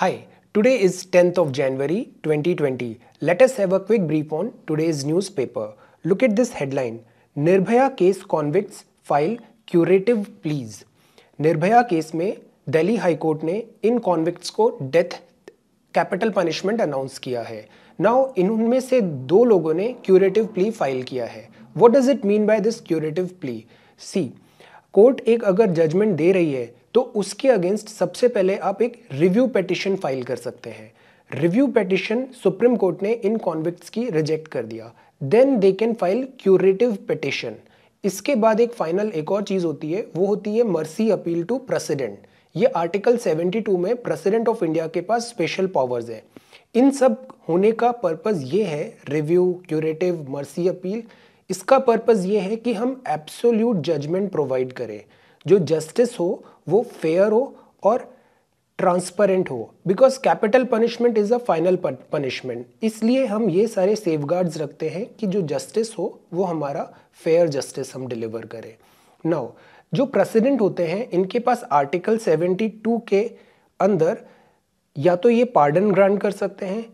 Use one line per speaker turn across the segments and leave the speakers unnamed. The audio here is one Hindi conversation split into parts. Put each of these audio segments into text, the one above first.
Hi, today is 10th of January 2020. Let us have a quick brief on today's newspaper. Look at this headline Nirbhaya case convicts file curative pleas. Nirbhaya case Nirbhaya case में दिल्ली हाईकोर्ट ने इन कॉन्विक्ट्स को डेथ कैपिटल पनिशमेंट अनाउंस किया है नाउ इनमें se do logo ne curative plea file kiya hai. What does it mean by this curative plea? See, court एक अगर जजमेंट दे रही है तो उसके अगेंस्ट सबसे पहले आप एक रिव्यू पटिशन फाइल कर सकते हैं रिव्यू पटिशन सुप्रीम कोर्ट ने इन कॉन्विक्ट्स की रिजेक्ट कर दिया then they can file curative petition इसके बाद एक फाइनल एक और चीज़ होती है वो होती है मर्सी अपील टू प्रेसिडेंट ये आर्टिकल 72 में प्रेसिडेंट ऑफ इंडिया के पास स्पेशल पावर्स है इन सब होने का पर्पज़ ये है रिव्यू क्यूरेटिव मर्सी अपील इसका पर्पज़ ये है कि हम एब्सोल्यूट जजमेंट प्रोवाइड करें जो जस्टिस हो वो फेयर हो और ट्रांसपेरेंट हो because capital punishment is a final punishment इसलिए हम ये सारे सेफ रखते हैं कि जो जस्टिस हो वो हमारा फेयर जस्टिस हम डिलीवर करें नाउ जो प्रेसिडेंट होते हैं इनके पास आर्टिकल 72 के अंदर या तो ये पार्डन ग्रांट कर सकते हैं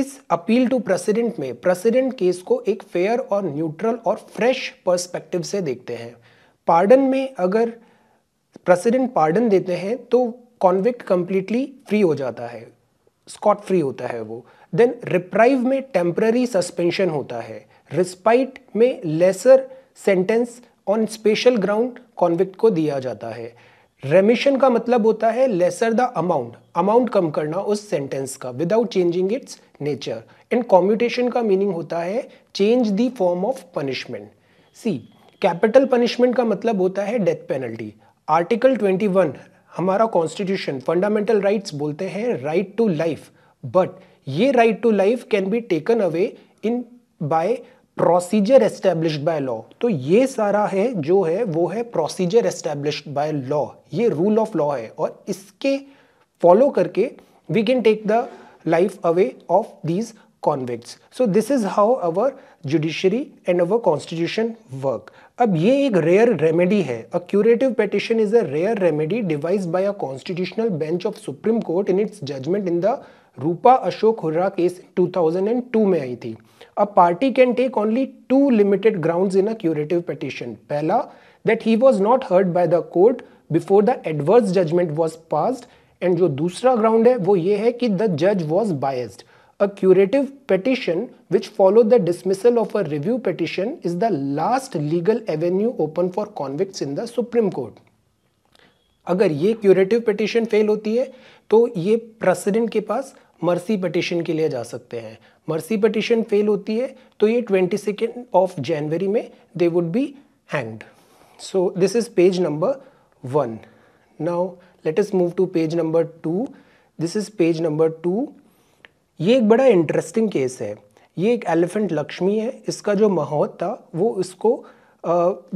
इस अपील टू प्रेसिडेंट में प्रेसिडेंट केस को एक फेयर और न्यूट्रल और फ्रेश पर्सपेक्टिव से देखते हैं पार्डन में अगर प्रेसिडेंट पार्डन देते हैं तो कॉन्विक्ट कंप्लीटली फ्री हो जाता है स्कॉट फ्री होता है वो देन रिप्राइव में टेम्प्ररी सस्पेंशन होता है रिस्पाइट में lesser sentence on special ground convict को दिया जाता है रेमिशन का मतलब होता है लेसर द अमाउंट अमाउंट कम करना उस सेंटेंस का without changing its nature and commutation का मीनिंग होता है change the form of punishment see capital punishment का मतलब होता है डेथ पेनल्टी आर्टिकल 21 हमारा कॉन्स्टिट्यूशन फंडामेंटल राइट्स बोलते हैं राइट टू लाइफ बट ये right to life can be taken away in by procedure established by law तो ये सारा है जो है वो है प्रोसीजर एस्टेब्लिश बाय लॉ ये रूल ऑफ लॉ है और इसके फॉलो करके we can take the life away of these convicts so this is how our judiciary and our constitution work अब ये एक रेयर रेमेडी है a curative petition is a rare remedy device by a constitutional bench of supreme court in its judgment in the Rupa Ashok Hurra case 2002 में आई थी a party can take only two limited ground in a curative petition पहला that he was not heard by the court before the adverse judgment was passed and जो दूसरा ग्राउंड है वो ये है कि द जज was biased A curative petition which followed the dismissal of a review petition is the last legal avenue open for convicts in the Supreme Court. अगर ये क्यूरेटिव पिटिशन फेल होती है तो ये प्रेसिडेंट के पास मर्सी पटिशन के लिए जा सकते हैं मर्सी पटिशन फेल होती है तो ये ट्वेंटी सेकेंड ऑफ जनवरी में they would be hanged so this is page number one now let us move to page number two this is page number two ये एक बड़ा इंटरेस्टिंग केस है ये एक एलिफेंट लक्ष्मी है इसका जो माहौत था वो इसको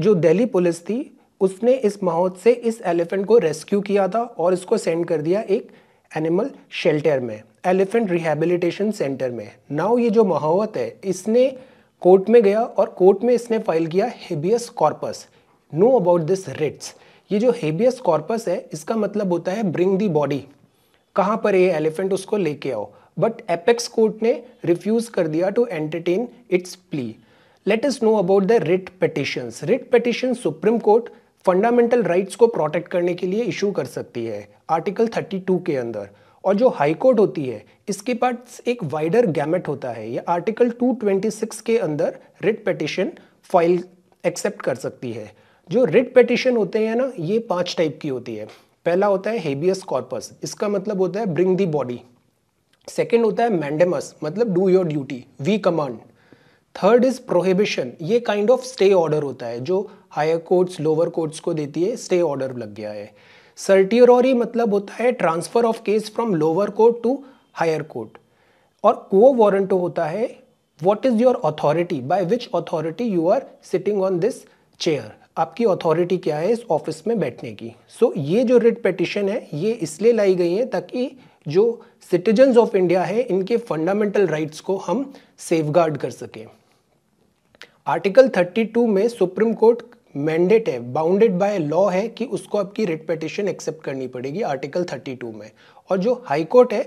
जो दिल्ली पुलिस थी उसने इस माहौत से इस एलिफेंट को रेस्क्यू किया था और इसको सेंड कर दिया एक एनिमल शेल्टर में एलिफेंट रिहेबिलिटेशन सेंटर में नाउ ये जो महोत है इसने कोर्ट में गया और कोर्ट में इसने फाइल किया habeas corpus know about this writs ये जो हेबियस कॉर्पस है इसका मतलब होता है ब्रिंग दी बॉडी कहाँ पर ये एलिफेंट उसको लेके आओ बट एपेक्स कोर्ट ने रिफ्यूज़ कर दिया to entertain its plea let us know about the writ petitions writ petition supreme court fundamental rights को प्रोटेक्ट करने के लिए इशू कर सकती है आर्टिकल 32 के अंदर और जो हाई कोर्ट होती है इसके पास एक वाइडर गैमेट होता है ये आर्टिकल 226 के अंदर रिट पटिशन फाइल एक्सेप्ट कर सकती है जो रिट पटिशन होते हैं ना ये पांच टाइप की होती है पहला होता है हेबियस कॉर्पस इसका मतलब होता है ब्रिंग दी बॉडी सेकेंड होता है मैंडेमस मतलब do your duty we command third is prohibition ये काइंड ऑफ स्टे ऑर्डर होता है जो हायर कोर्ट्स लोअर कोर्ट्स को देती है स्टे ऑर्डर लग गया है सर्टियोरी मतलब होता है transfer of case from lower court to higher court और को वॉरंट होता है what is your authority by which authority you are sitting on this chair आपकी अथॉरिटी क्या है इस ऑफिस में बैठने की सो so, ये जो रिट पटिशन है ये इसलिए लाई गई है ताकि जो सिटीजन्स ऑफ इंडिया है इनके फंडामेंटल राइट्स को हम सेफगार्ड कर सकें आर्टिकल 32 में सुप्रीम कोर्ट मैंडेट है बाउंडेड बाय लॉ है कि उसको आपकी रिट पिटिशन एक्सेप्ट करनी पड़ेगी आर्टिकल 32 में और जो हाई कोर्ट है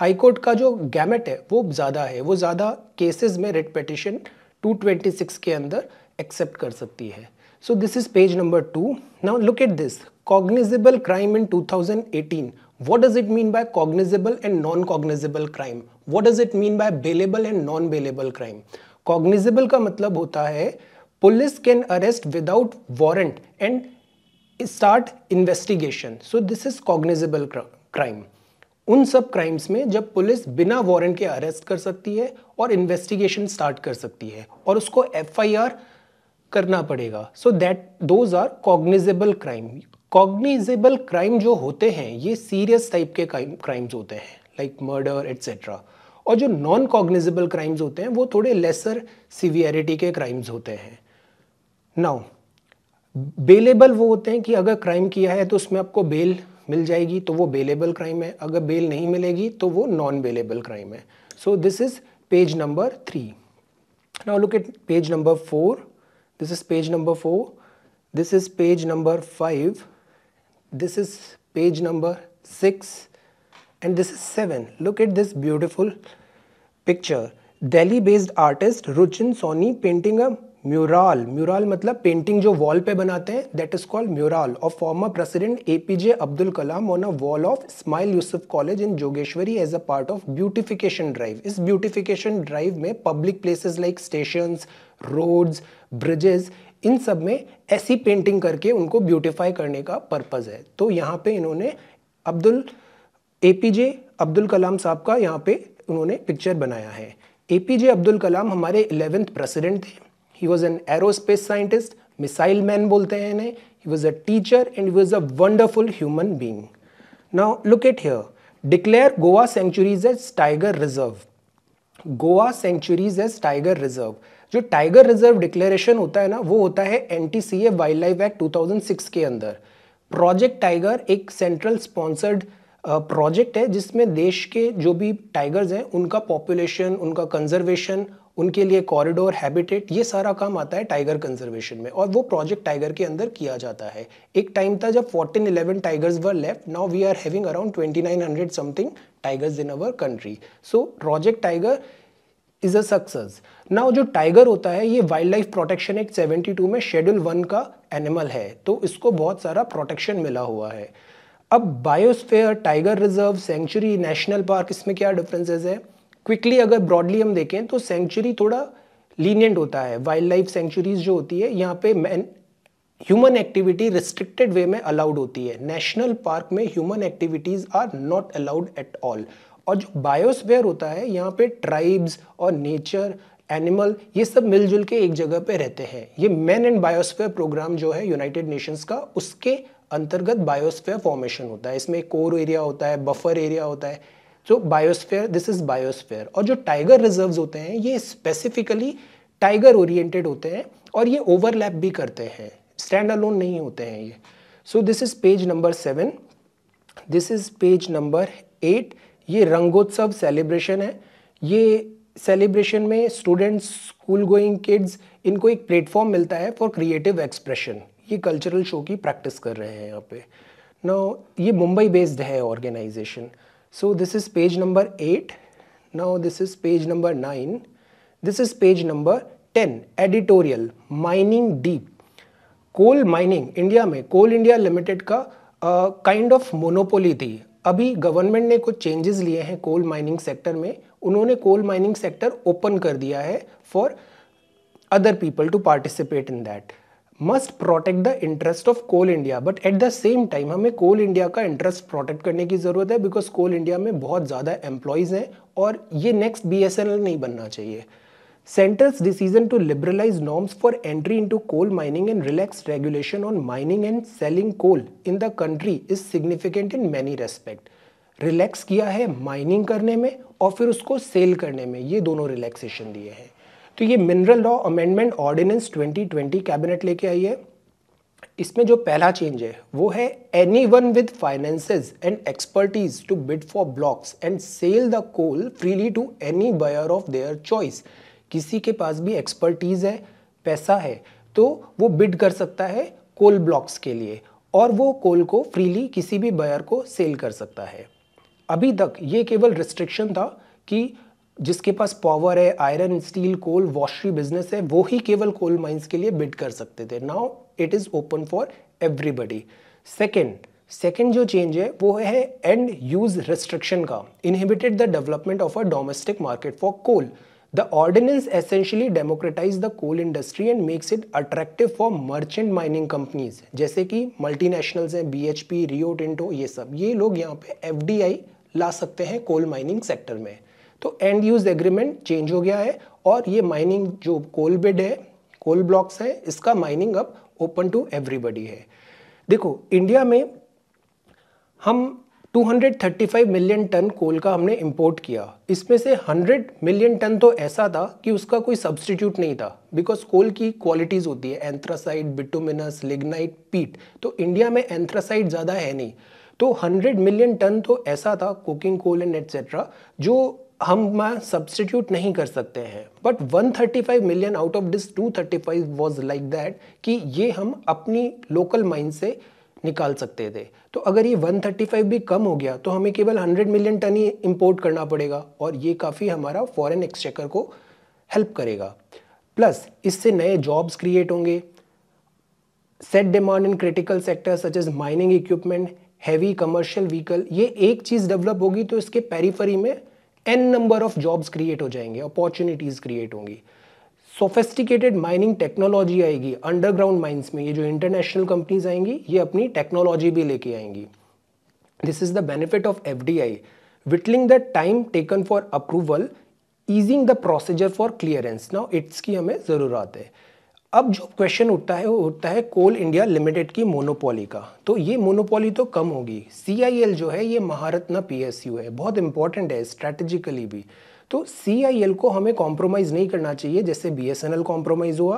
हाई कोर्ट का जो गैमेट है वो ज़्यादा है वो ज़्यादा केसेस में रिट पिटिशन 226 के अंदर एक्सेप्ट कर सकती है so this is page number two now look at this cognizable crime in 2018 What does it mean by cognizable and non-cognizable crime? What does it mean by bailable and non-bailable crime? Cognizable का मतलब होता है police can arrest without warrant and start investigation so this is cognizable crime उन सब क्राइम्स में जब पुलिस बिना वारंट के अरेस्ट कर सकती है और इन्वेस्टिगेशन स्टार्ट कर सकती है और उसको एफआईआर करना पड़ेगा so that those are cognizable crime cognizable crime जो होते हैं ये सीरियस टाइप के क्राइम्स होते हैं लाइक मर्डर एट्सेट्रा और जो नॉन कॉग्निजेबल क्राइम्स होते हैं वो थोड़े लेसर सीवियरिटी के क्राइम्स होते हैं नाउ बेलेबल वो होते हैं कि अगर क्राइम किया है तो उसमें आपको बेल मिल जाएगी तो वो बेलेबल क्राइम है अगर बेल नहीं मिलेगी तो वो नॉन बेलेबल क्राइम है so this is page number three now look at page number four this is page number four this is page number five this is page number 6 and this is 7 look at this beautiful picture Delhi based artist Ruchin Soni painting a mural mural मतलब पेंटिंग जो वॉल पे बनाते हैं दैट इज कॉल्ड म्यूरल और former president APJ Abdul Kalam on a wall of Ismail Yusuf college in Jogeshwari as a part of beautification drive इस ब्यूटिफिकेशन ड्राइव में public places like stations roads bridges इन सब में ऐसी पेंटिंग करके उनको ब्यूटिफाई करने का पर्पज़ है तो यहाँ पे इन्होंने Abdul A P J Abdul Kalam साहब का यहाँ पे उन्होंने पिक्चर बनाया है ए पी जे अब्दुल कलाम हमारे इलेवेंथ प्रेसिडेंट थे he was an aerospace scientist missile man बोलते हैं इन्हें he was a teacher and was a wonderful human being now look at here declare Goa sanctuaries as tiger reserve Goa sanctuaries as tiger reserve जो टाइगर रिजर्व डिक्लेरेशन होता है ना वो होता है N T C A wildlife act six के अंदर प्रोजेक्ट टाइगर एक सेंट्रल स्पॉन्सर्ड प्रोजेक्ट है जिसमें देश के जो भी टाइगर्स हैं उनका पॉपुलेशन उनका कंजर्वेशन उनके लिए कॉरिडोर हैबिटेट ये सारा काम आता है टाइगर कंजर्वेशन में और वो प्रोजेक्ट टाइगर के अंदर किया जाता है एक टाइम था जब 14 11 tigers were left now we are having around 2900 something tigers in our country so project tiger is a success ना जो टाइगर होता है ये वाइल्ड लाइफ प्रोटेक्शन एक्ट 72 में शेड्यूल वन का एनिमल है तो इसको बहुत सारा प्रोटेक्शन मिला हुआ है अब biosphere tiger reserve sanctuary national park इसमें क्या डिफरेंसेस है क्विकली अगर ब्रॉडली हम देखें तो सेंचुरी थोड़ा लीनियंट होता है वाइल्ड लाइफ सेंचुरीज जो होती है यहाँ पे man human activity restricted way में अलाउड होती है नेशनल पार्क में human activities are not allowed at all और जो बायोस्फेयर होता है यहाँ पे ट्राइब्स और नेचर एनिमल ये सब मिलजुल के एक जगह पे रहते हैं ये मैन एंड बायोस्फेयर प्रोग्राम जो है यूनाइटेड नेशंस का उसके अंतर्गत बायोस्फेयर फॉर्मेशन होता है इसमें कोर एरिया होता है बफर एरिया होता है जो बायोस्फेयर दिस इज बायोस्फेयर और जो टाइगर रिजर्व होते हैं ये स्पेसिफिकली टाइगर ओरिएंटेड होते हैं और ये ओवरलैप भी करते हैं स्टैंड अलोन नहीं होते हैं ये so this is page number seven this is page number eight ये रंगोत्सव सेलिब्रेशन है ये सेलिब्रेशन में स्टूडेंट्स स्कूल गोइंग किड्स इनको एक प्लेटफॉर्म मिलता है फॉर क्रिएटिव एक्सप्रेशन ये कल्चरल शो की प्रैक्टिस कर रहे हैं यहाँ पे ना ये मुंबई बेस्ड है organisation so this is page number eight now this is page number nine this is page number ten editorial mining deep coal mining India में कोल इंडिया लिमिटेड का काइंड ऑफ मोनोपोली थी अभी गवर्नमेंट ने कुछ चेंजेस लिए हैं कोल माइनिंग सेक्टर में उन्होंने कोल माइनिंग सेक्टर ओपन कर दिया है for other people to participate in that must protect the interest of Coal India but at the same time हमें कोल इंडिया का इंटरेस्ट प्रोटेक्ट करने की ज़रूरत है बिकॉज कोल इंडिया में बहुत ज़्यादा एम्प्लॉयज़ हैं और ये next B S N L नहीं बनना चाहिए decision to liberalise norms for entry into coal mining and relax regulation on mining and selling coal in the country is significant in many respect relax किया है माइनिंग करने में और फिर उसको सेल करने में ये दोनों रिलैक्सेशन दिए हैं तो ये mineral law amendment ordinance 2020 cabinet लेके आई है इसमें जो पहला चेंज है वो है any one with finances and expertise to bid for blocks and sell the coal freely to any buyer of their choice किसी के पास भी एक्सपर्टीज है पैसा है तो वो बिड कर सकता है कोल ब्लॉक्स के लिए और वो कोल को फ्रीली किसी भी बायर को सेल कर सकता है अभी तक ये केवल रिस्ट्रिक्शन था कि जिसके पास पावर है iron steel coal washery business है वो ही केवल कोल माइंस के लिए बिड कर सकते थे now it is open for everybody second second जो चेंज है वो है एंड यूज रेस्ट्रिक्शन का inhibited the development of a domestic market for coal the ordinance essentially democratise the coal industry and makes it attractive for merchant mining companies जैसे कि मल्टीनेशनल्स हैं B H P Rio Tinto ये सब ये लोग यहाँ पे एफ डी आई ला सकते हैं कोल माइनिंग सेक्टर में तो एंड यूज एग्रीमेंट चेंज हो गया है और ये माइनिंग जो कोल बेड है कोल ब्लॉक्स है इसका माइनिंग अब ओपन टू एवरीबडी है देखो इंडिया में हम 235 मिलियन टन कोल का हमने इंपोर्ट किया इसमें से 100 मिलियन टन तो ऐसा था कि उसका कोई सब्सटीट्यूट नहीं था बिकॉज कोल की क्वालिटीज़ होती है एंथ्रासाइड बिटोमिनस लिग्नाइट पीट तो इंडिया में एंथ्रासाइड ज़्यादा है नहीं तो 100 मिलियन टन तो ऐसा था कुकिंग कोल एंड एट्सेट्रा जो हम सब्सटीट्यूट नहीं कर सकते हैं but 135 million out of this 235 was like that कि ये हम अपनी लोकल माइन से निकाल सकते थे तो अगर ये 135 भी कम हो गया तो हमें केवल 100 मिलियन टन ही इम्पोर्ट करना पड़ेगा और ये काफ़ी हमारा फॉरेन एक्सचेकर को हेल्प करेगा प्लस इससे नए जॉब्स क्रिएट होंगे set demand in critical sector such as mining equipment heavy commercial vehicle ये एक चीज़ डेवलप होगी तो इसके पेरीफरी में an number of jobs create हो जाएंगे अपॉर्चुनिटीज़ क्रिएट होंगी सोफेस्टिकेटेड माइनिंग टेक्नोलॉजी आएगी अंडरग्राउंड माइंस में ये जो इंटरनेशनल कंपनीज आएंगी ये अपनी टेक्नोलॉजी भी लेके आएंगी this is the benefit of F D I whittling the time taken for approval easing the procedure for clearance now it's की हमें ज़रूरत है अब जो क्वेश्चन उठता है वो उठता है कोल इंडिया लिमिटेड की मोनोपोली का तो ये मोनोपोली तो कम होगी सी जो है ये महारत्ना पी है बहुत इंपॉर्टेंट है स्ट्रेटेजिकली भी तो सी को हमें कॉम्प्रोमाइज़ नहीं करना चाहिए जैसे बी कॉम्प्रोमाइज़ हुआ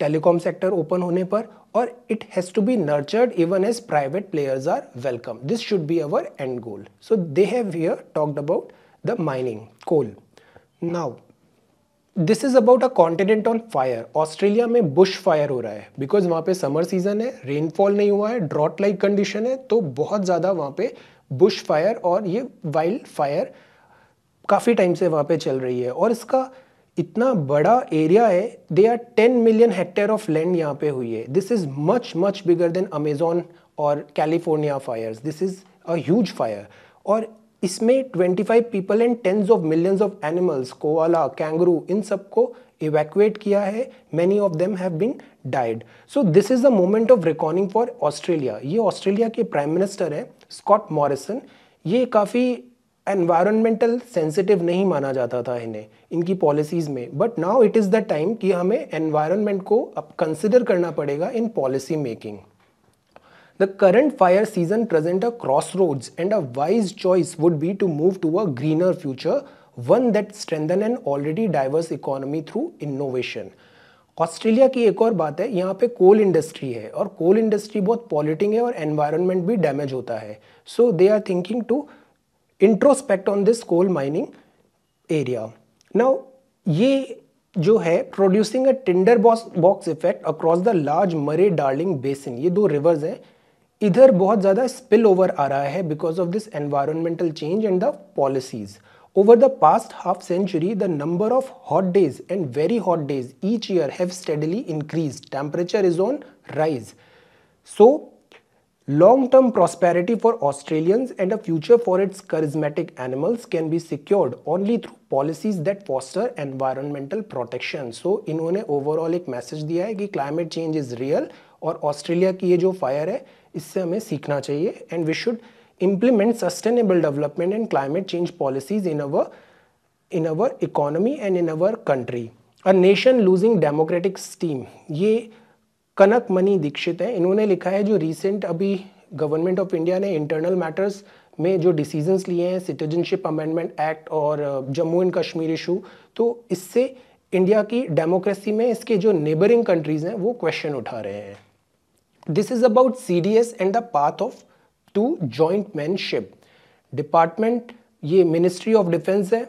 टेलीकॉम सेक्टर ओपन होने पर और it has to be nurtured even as private players are welcome this should be our end goal so they have here talked about the mining coal now this is about a continental fire Australia में बुश फायर हो रहा है बिकॉज वहाँ पे समर सीजन है रेनफॉल नहीं हुआ है ड्रॉट लाइक कंडीशन है तो बहुत ज़्यादा वहाँ पे बुश फायर और ये वाइल्ड फायर काफ़ी टाइम से वहाँ पे चल रही है और इसका इतना बड़ा एरिया है they are ten million hectare of land यहाँ पे हुई है this is much much bigger than Amazon और California fire this is a huge fire और इसमें 25 people and tens of millions of animals koala kangaroo इन सबको इवैक्यूएट किया है many of them have been died so this is the moment of recording for Australia ये ऑस्ट्रेलिया के प्राइम मिनिस्टर हैं स्कॉट मॉरिसन ये काफ़ी एनवायरमेंटल सेंसिटिव नहीं माना जाता था इन्हें इनकी पॉलिसीज़ में but now it is the time कि हमें एनवायरमेंट को अब कंसिडर करना पड़ेगा in policy making The current fire season presents a crossroads and a wise choice would be to move to a greener future, one that strengthen an already diverse economy through innovation. Australia की एक और बात है यहाँ पे कोल इंडस्ट्री है और कोल इंडस्ट्री बहुत पॉल्यूटिंग है और एनवायरनमेंट भी डैमेज होता है so they are thinking to introspect on this coal mining area now ये जो है producing a tinder box effect across the large Murray Darling basin ये दो रिवर्स हैं इधर बहुत ज़्यादा स्पिल ओवर आ रहा है because of this environmental change and the policies over the past half century the number of hot days and very hot days each year have steadily increase temperature is on rise so long term prosperity for Australians and a future for its charismatic animals can be secured only through policies that foster environmental protection so इन्होंने ओवरऑल एक मैसेज दिया है कि क्लाइमेट चेंज इज रियल और ऑस्ट्रेलिया की ये जो फायर है इससे हमें सीखना चाहिए and we should implement sustainable development and climate change policies in our in our economy and in our country a nation losing democratic steam ये कनक मनी दीक्षित हैं इन्होंने लिखा है जो रिसेंट अभी गवर्नमेंट ऑफ इंडिया ने इंटरनल मैटर्स में जो डिसीजंस लिए हैं सिटीजनशिप अमेंडमेंट एक्ट और जम्मू एंड कश्मीर इशू तो इससे इंडिया की डेमोक्रेसी में इसके जो नेबरिंग कंट्रीज़ हैं वो क्वेश्चन उठा रहे हैं this is about C D S and the path of to joint manship department ये मिनिस्ट्री ऑफ डिफेंस है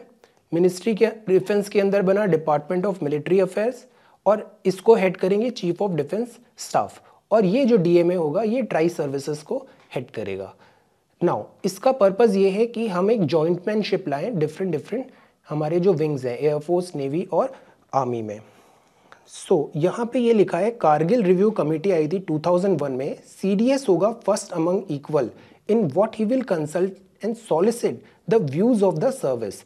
मिनिस्ट्री के डिफेंस के अंदर बना डिपार्टमेंट ऑफ मिलिट्री अफेयर्स और इसको हेड करेंगे चीफ ऑफ डिफेंस स्टाफ और ये जो डी एम ए होगा ये ट्राई सर्विसेज को हेड करेगा नाउ इसका पर्पज़ ये है कि हम एक मैनशिप लाएं डिफरेंट डिफरेंट हमारे जो विंग्स हैं एयरफोर्स नेवी और आर्मी में सो so, यहाँ पे ये लिखा है कारगिल रिव्यू कमेटी आई थी 2001 में सी होगा first among equal in what he will consult and solicit the views of the service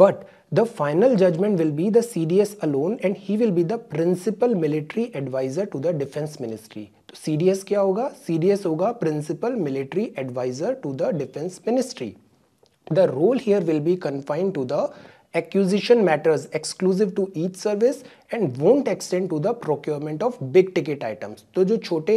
but the final judgement will be the C alone and he will be the principal military adviser to the defence ministry तो सी क्या होगा सीडीएस होगा principal military adviser to the defence ministry the role here will be confined to the Acquisition matters exclusive to each service and won't extend to the procurement of big ticket items. तो जो छोटे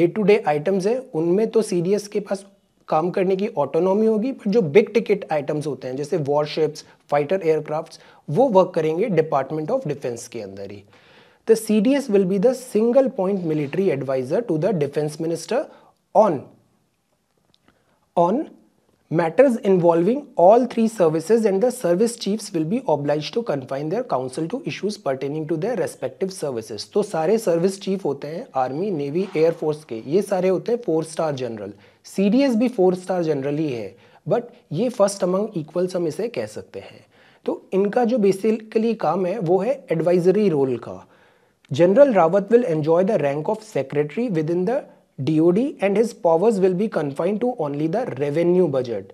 day to day items हैं उनमें तो CDS के पास काम करने की ऑटोनॉमी होगी बट जो बिग टिकट आइटम्स होते हैं जैसे वॉरशिप्स फाइटर एयरक्राफ्ट्स वो वर्क करेंगे डिपार्टमेंट ऑफ डिफेंस के अंदर ही the C D S will be the single point military adviser to the defence minister on on matters involving all three services and the service chiefs will be obliged to confine their council to issues pertaining to their respective services. तो सारे सर्विस चीफ होते हैं आर्मी नेवी एयरफोर्स के ये सारे होते हैं four star general C D S भी फोर स्टार जनरल ही है बट ये फर्स्ट अमंग इक्वल्स हम इसे कह सकते हैं तो इनका जो बेसिकली काम है वो है एडवाइजरी रोल का general Rawat will enjoy the rank of secretary within the DOD and his powers will be confined to only the revenue budget.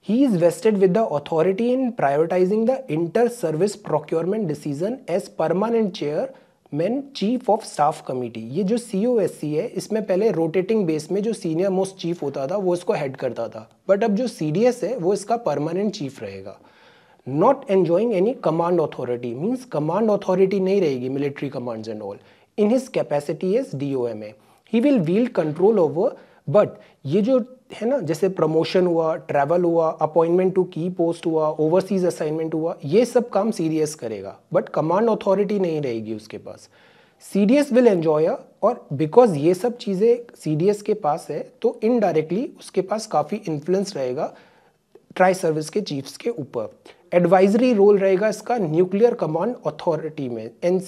He is vested with the authority in prioritizing the inter-service procurement decision as permanent chair man chief of staff committee ये जो सी ओ एस सी है इसमें पहले रोटेटिंग बेस में जो सीनियर मोस्ट चीफ होता था वो इसको हेड करता था बट अब जो सी डी एस है वो इसका परमानेंट चीफ रहेगा not enjoying any command authority means command authority नहीं रहेगी military commands and all in his capacity as D O M A he will wield control over but ये जो है ना जैसे प्रमोशन हुआ ट्रैवल हुआ अपॉइंटमेंट टू की पोस्ट हुआ ओवरसीज असाइनमेंट हुआ ये सब काम सीडीएस करेगा बट कमांड अथॉरिटी नहीं रहेगी उसके पास सीडीएस विल एन्जॉय और बिकॉज ये सब चीज़ें सीडीएस के पास है तो इनडायरेक्टली उसके पास काफ़ी इन्फ्लुएंस रहेगा ट्राई सर्विस के चीफ्स के ऊपर एडवाइजरी रोल रहेगा इसका न्यूक्लियर कमांड अथॉरिटी में एन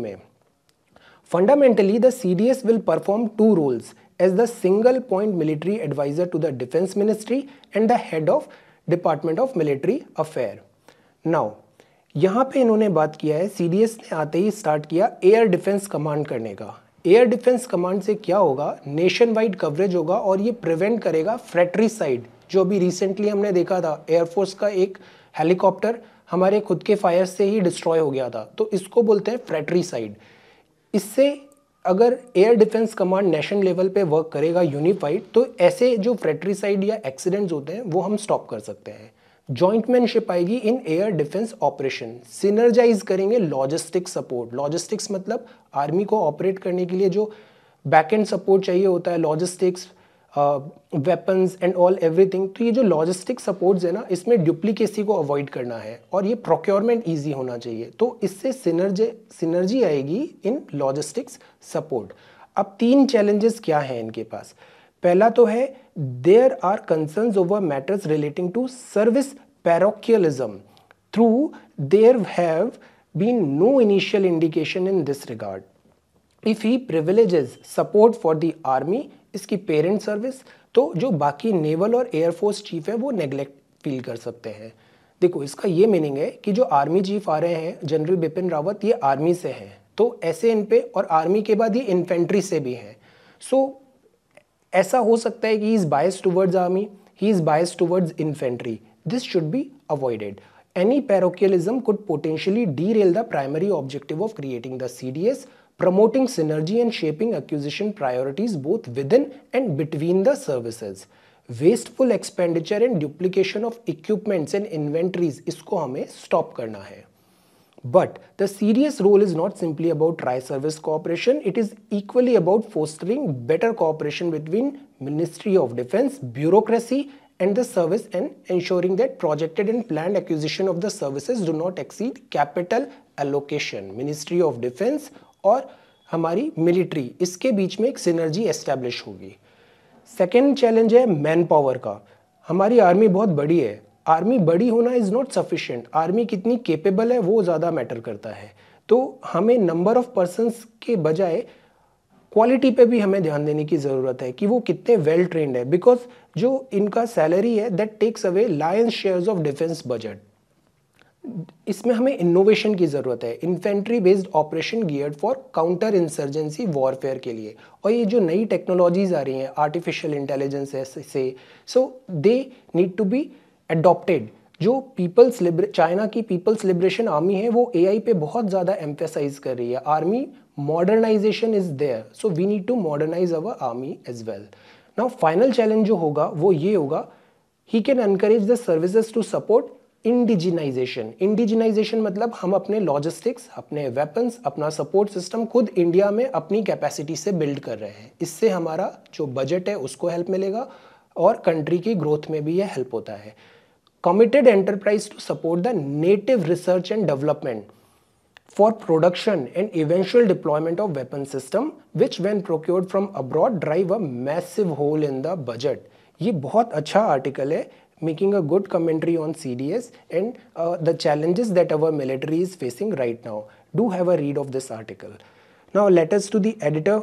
में Fundamentally, the CDS will perform two roles as the single point military advisor to the Defense Ministry and the head of department of military affair now यहाँ पे इन्होंने बात किया है सीडीएस ने आते ही स्टार्ट किया एयर डिफेंस कमांड करने का एयर डिफेंस कमांड से क्या होगा नेशन वाइड कवरेज होगा और ये प्रिवेंट करेगा फ्रेटरी साइड जो अभी रिसेंटली हमने देखा था एयरफोर्स का एक हेलीकॉप्टर हमारे खुद के फायर से ही डिस्ट्रॉय हो गया था तो इसको बोलते हैं फ्रेटरी साइड इससे अगर air defence command national level पे वर्क करेगा यूनिफाइड तो ऐसे जो फ्रेट्रीसाइड या एक्सीडेंट्स होते हैं वो हम स्टॉप कर सकते हैं जॉइंटमैनशिप आएगी in air defence operation synergise करेंगे लॉजिस्टिक सपोर्ट लॉजिस्टिक्स मतलब आर्मी को ऑपरेट करने के लिए जो बैक एंड सपोर्ट चाहिए होता है logistics weapons and all everything तो ये जो लॉजिस्टिक सपोर्ट्स है ना इसमें डुप्लीकेसी को अवॉइड करना है और ये प्रोक्योरमेंट ईजी होना चाहिए तो इससे सिनर्जे सिनर्जी आएगी इन लॉजिस्टिक्स सपोर्ट अब तीन चैलेंजेस क्या हैं इनके पास पहला तो है there are concern over matters relating to service parochialism through there have been no initial indication in this regard if he privileges support for the army इसकी पेरेंट सर्विस तो जो बाकी नेवल और एयरफोर्स चीफ है वो नेग्लेक्ट फील कर सकते हैं देखो इसका ये मीनिंग है कि जो आर्मी चीफ आ रहे हैं जनरल बिपिन रावत ये आर्मी से हैं तो ऐसे इन पे और आर्मी के बाद ये इन्फेंट्री से भी हैं सो so, ऐसा हो सकता है कि is bias towards army he is biased towards infantry. This should be avoided. Any parochialism could potentially derail the primary objective of creating the CDS, promoting synergy and shaping acquisition priorities both within and between the services. Wasteful expenditure and duplication of equipments and inventories, इसको हमें stop करना है. But the serious role is not simply about tri-service cooperation, it is equally about fostering better cooperation between Ministry of Defence, bureaucracy and the service and ensuring that projected and planned acquisition of the services do not exceed capital allocation. Ministry of Defence और हमारी मिलिट्री इसके बीच में एक सिनर्जी एस्टेब्लिश होगी सेकेंड चैलेंज है मैन पावर का हमारी आर्मी बहुत बड़ी है आर्मी बड़ी होना इज़ नॉट सफिशियंट आर्मी कितनी केपेबल है वो ज़्यादा मैटर करता है तो हमें नंबर ऑफ पर्सनस के बजाय क्वालिटी पे भी हमें ध्यान देने की ज़रूरत है कि वो कितने वेल ट्रेंड है बिकॉज जो इनका सैलरी है that takes away lions shares of defence budget इसमें हमें इनोवेशन की ज़रूरत है infantry based operation geared for counter insurgency warfare के लिए और ये जो नई टेक्नोलॉजीज़ आ रही हैं आर्टिफिशियल इंटेलिजेंस से so they need to be adopted जो पीपल्स लिब्रे चाइना की पीपल्स लिब्रेशन आर्मी है वो ए पे बहुत ज़्यादा एम्फेसाइज कर रही है army modernisation is there so we need to modernise our army as well now final challenge जो होगा वो ये होगा he can encourage the services to support indigenisation indigenisation मतलब हम अपने लॉजिस्टिक्स अपने वेपन्स अपना सपोर्ट सिस्टम खुद इंडिया में अपनी कैपेसिटी से बिल्ड कर रहे हैं इससे हमारा जो बजट है उसको हेल्प मिलेगा और कंट्री की ग्रोथ में भी यह हेल्प होता है committed enterprise to support the native research and development for production and eventual deployment of weapon system which when procured from abroad drive a massive hole in the budget ये बहुत अच्छा आर्टिकल है making a good commentary on CDS and uh, the challenges that our military is facing right now. Do have a read of this article. Now let us to the editor.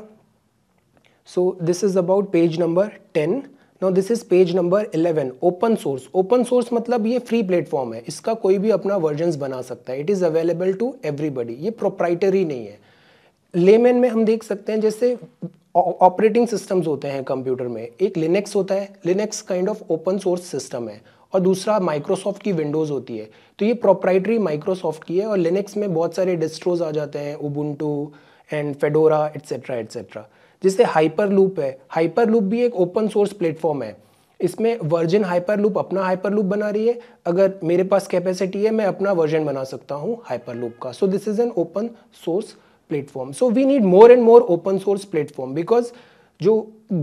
So this is about page number 10. Now this is page number 11 open source. Open source मतलब ये free platform है इसका कोई भी अपना versions बना सकता है it is available to everybody ये प्रोप्राइटरी नहीं है लेमैन में हम देख सकते हैं जैसे ऑपरेटिंग सिस्टम्स होते हैं कंप्यूटर में एक लिनक्स होता है Linux kind of open source system है और दूसरा माइक्रोसॉफ्ट की विंडोज़ होती है तो ये प्रोप्राइटरी माइक्रोसॉफ्ट की है और लिनक्स में बहुत सारे डिस्ट्रोज आ जाते हैं Ubuntu and Fedora etcetera etcetera जिससे हाइपर लूप है हाइपर लूप भी एक ओपन सोर्स प्लेटफॉर्म है इसमें वर्जन हाइपर लूप अपना हाइपर लूप बना रही है अगर मेरे पास कैपेसिटी है मैं अपना वर्जन बना सकता हूँ हाइपर लूप का so this is an open source platform so we need more and more open source platform because जो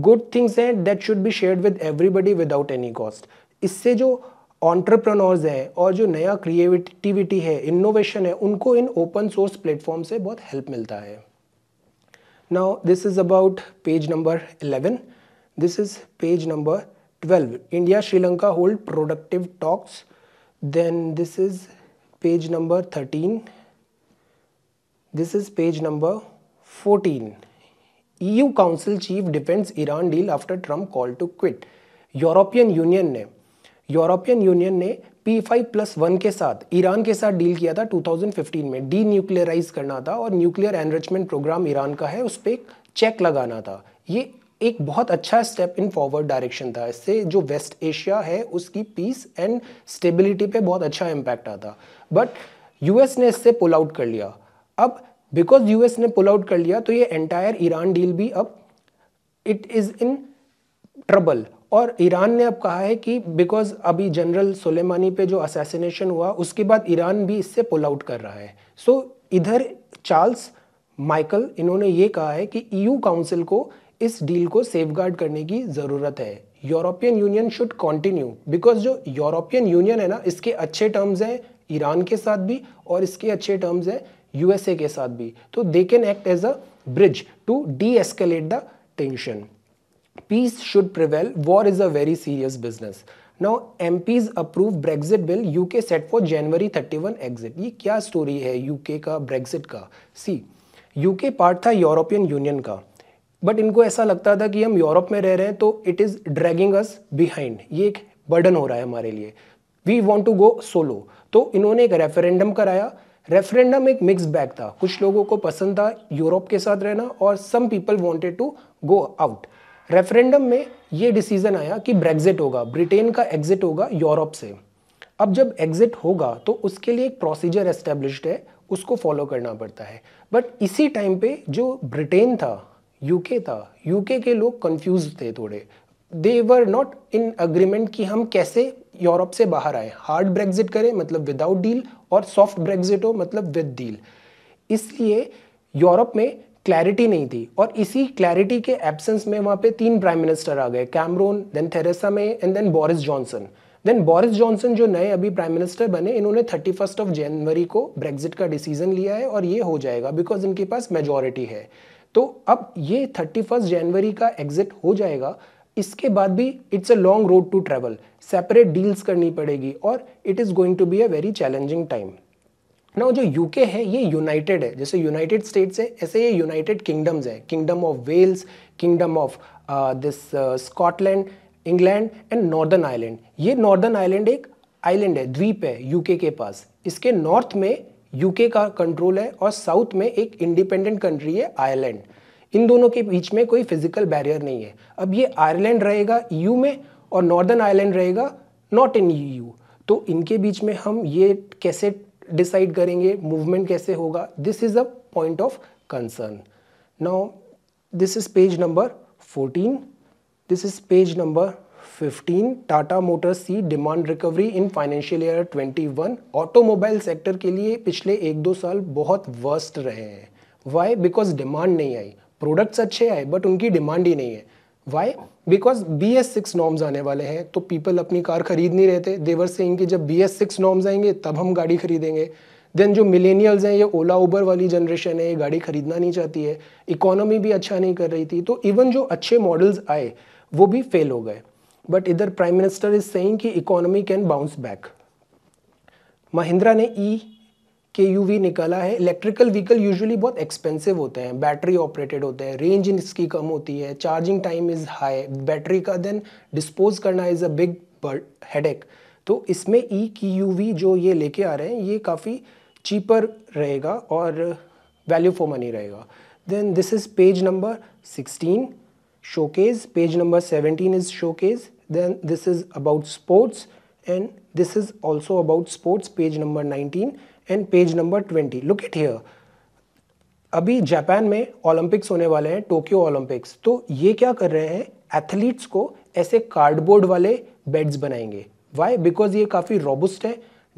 गुड थिंग्स हैं that should be share with everybody without any cost इससे जो ऑन्टरप्रनोर्स हैं और जो नया क्रिएटिविटी है इनोवेशन है उनको इन ओपन सोर्स प्लेटफॉर्म से बहुत हेल्प मिलता है now this is about page number eleven this is page number twelve India Sri Lanka hold productive talks then this is page number thirteen is page number fourteen 14. EU council chief defence Iran deal after Trump call to quit European Union ने यूरोपियन यूनियन ने पी फाइव प्लस वन के साथ ईरान के साथ डील किया था 2015 में डी न्यूक्लियराइज करना था और न्यूक्लियर एनरिचमेंट प्रोग्राम ईरान का है उस पर एक चेक लगाना था ये एक बहुत अच्छा स्टेप इन फॉरवर्ड डायरेक्शन था इससे जो वेस्ट एशिया है उसकी पीस एंड स्टेबिलिटी पे बहुत अच्छा इम्पैक्ट आता बट यूएस ने इससे पुल आउट कर लिया अब बिकॉज यूएस ने पुल आउट कर लिया तो ये एंटायर ईरान डील भी अब इट इज़ इन ट्रबल और ईरान ने अब कहा है कि बिकॉज अभी जनरल सोलेमानी पे जो असैसिनेशन हुआ उसके बाद ईरान भी इससे पुल आउट कर रहा है सो so, इधर चार्ल्स माइकल इन्होंने ये कहा है कि ईयू e काउंसिल को इस डील को सेफगार्ड करने की ज़रूरत है European Union should continue because जो यूरोपियन यूनियन है ना इसके अच्छे टर्म्स हैं ईरान के साथ भी और इसके अच्छे टर्म्स हैं यूएसए के साथ भी तो they can act as a bridge to de-escalate the tension peace should prevail war is a very serious business no MPs approve Brexit bill UK set for January thirty one exit ये क्या स्टोरी है यूके का ब्रेग्जिट का सी यू के पार्ट था यूरोपियन यूनियन का बट इनको ऐसा लगता था कि हम यूरोप में रह रहे हैं तो it is dragging us behind ये एक बर्डन हो रहा है हमारे लिए we want to go solo तो इन्होंने एक रेफरेंडम कराया रेफरेंडम एक मिक्स बैग था कुछ लोगों को पसंद था यूरोप के साथ रहना और some people wanted to go out referendum में ये डिसीजन आया कि ब्रेग्जिट होगा ब्रिटेन का एग्जिट होगा यूरोप से अब जब एग्जिट होगा तो उसके लिए एक प्रोसीजर एस्टेब्लिश्ड है उसको फॉलो करना पड़ता है बट इसी टाइम पे जो ब्रिटेन था यूके था यूके के लोग कंफ्यूज थे थोड़े दे वर नॉट इन अग्रीमेंट कि हम कैसे यूरोप से बाहर आए हार्ड ब्रेग्जिट करें मतलब विदाउट डील और सॉफ्ट ब्रेग्जिट हो मतलब विद डील इसलिए यूरोप में क्लैरिटी नहीं थी और इसी क्लैरिटी के एब्सेंस में वहाँ पे तीन प्राइम मिनिस्टर आ गए Cameron then Theresa May and then Boris Johnson then Boris Johnson जो नए अभी प्राइम मिनिस्टर बने इन्होंने थर्टी फर्स्ट ऑफ जनवरी को ब्रेग्जिट का डिसीजन लिया है और ये हो जाएगा बिकॉज इनके पास मेजोरिटी है तो अब ये थर्टी फर्स्ट जनवरी का एग्जिट हो जाएगा इसके बाद भी it's a long road to travel separate deals करनी पड़ेगी और it is going to be a very challenging time ना जो यूके है ये यूनाइटेड है जैसे यूनाइटेड स्टेट्स है ऐसे ये यूनाइटेड किंगडम्स है kingdom of Wales kingdom of this Scotland England and northern island ये नॉर्दर्न आइलैंड एक आइलैंड है द्वीप है यूके के पास इसके नॉर्थ में यूके का कंट्रोल है और साउथ में एक इंडिपेंडेंट कंट्री है आयरलैंड इन दोनों के बीच में कोई फिजिकल बैरियर नहीं है अब ये आयरलैंड रहेगा ईयू e में और नॉर्दर्न आयरलैंड रहेगा नॉट इन ईयू तो इनके बीच में हम ये कैसे डिसाइड करेंगे मूवमेंट कैसे होगा this is a point of concern now this is page number 14 this is page number 15 Tata Motors sees demand recovery in financial year 21 automobile sector के लिए पिछले एक दो साल बहुत वर्स्ट रहे हैं वाई बिकॉज डिमांड नहीं आई प्रोडक्ट्स अच्छे आए बट उनकी डिमांड ही नहीं है why because B S six norms आने वाले हैं तो पीपल अपनी कार खरीद नहीं रहते देवर सिंह कि जब बी एस सिक्स नॉर्म्स आएंगे तब हम गाड़ी खरीदेंगे देन जो मिलेनियल्स हैं ये ओला उबर वाली जनरेशन है ये गाड़ी खरीदना नहीं चाहती है इकोनॉमी भी अच्छा नहीं कर रही थी तो इवन जो अच्छे मॉडल्स आए वो भी फेल हो गए बट इधर प्राइम मिनिस्टर इज सेइंग कि economy can bounce back Mahindra ने ई e के यू निकाला है इलेक्ट्रिकल व्हीकल यूजुअली बहुत एक्सपेंसिव होते हैं बैटरी ऑपरेटेड होते हैं रेंज इसकी कम होती है charging time is high battery का देन डिस्पोज करना इज़ अ बिग हेडेक तो इसमें ई e की यू जो ये लेके आ रहे हैं ये काफ़ी चीपर रहेगा और वैल्यू फॉर मनी रहेगा then this is page number 16 showcase page number 17 is showcase then this is about sports and this is also about sports page number 19 and page number twenty look it here अभी जापान में ओलंपिक्स होने वाले हैं टोक्यो ओलंपिक्स तो ये क्या कर रहे हैं एथलीट्स को ऐसे कार्डबोर्ड वाले बेड्स बनाएंगे वाई बिकॉज ये काफ़ी रोबस्ट है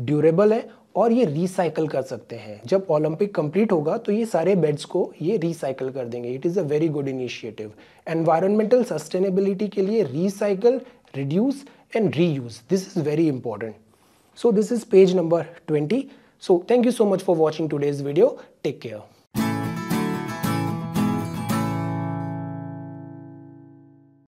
ड्यूरेबल है और ये रिसाइकल कर सकते हैं जब ओलंपिक कंप्लीट होगा तो ये सारे बेड्स को ये रिसाइकल कर देंगे it is a very good initiative environmental sustainability के लिए recycle reduce and reuse this is very important so this is page number twenty So thank you so much for watching today's video. Take care.